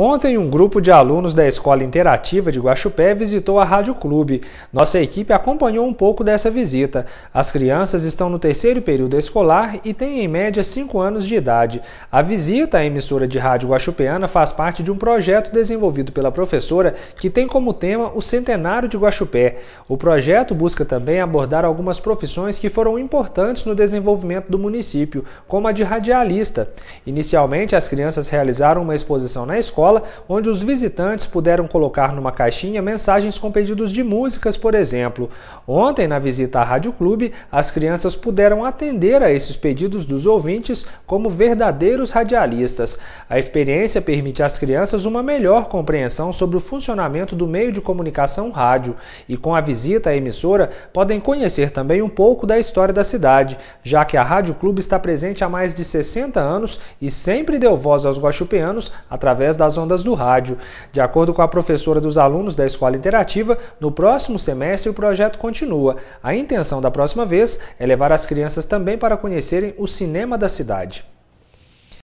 Ontem, um grupo de alunos da Escola Interativa de Guaxupé visitou a Rádio Clube. Nossa equipe acompanhou um pouco dessa visita. As crianças estão no terceiro período escolar e têm em média cinco anos de idade. A visita à emissora de rádio guaxupeana faz parte de um projeto desenvolvido pela professora que tem como tema o centenário de Guaxupé. O projeto busca também abordar algumas profissões que foram importantes no desenvolvimento do município, como a de radialista. Inicialmente, as crianças realizaram uma exposição na escola escola, onde os visitantes puderam colocar numa caixinha mensagens com pedidos de músicas, por exemplo. Ontem, na visita à Rádio Clube, as crianças puderam atender a esses pedidos dos ouvintes como verdadeiros radialistas. A experiência permite às crianças uma melhor compreensão sobre o funcionamento do meio de comunicação rádio e, com a visita à emissora, podem conhecer também um pouco da história da cidade, já que a Rádio Clube está presente há mais de 60 anos e sempre deu voz aos guaxupeanos através das ondas do rádio. De acordo com a professora dos alunos da escola interativa, no próximo semestre o projeto continua. A intenção da próxima vez é levar as crianças também para conhecerem o cinema da cidade.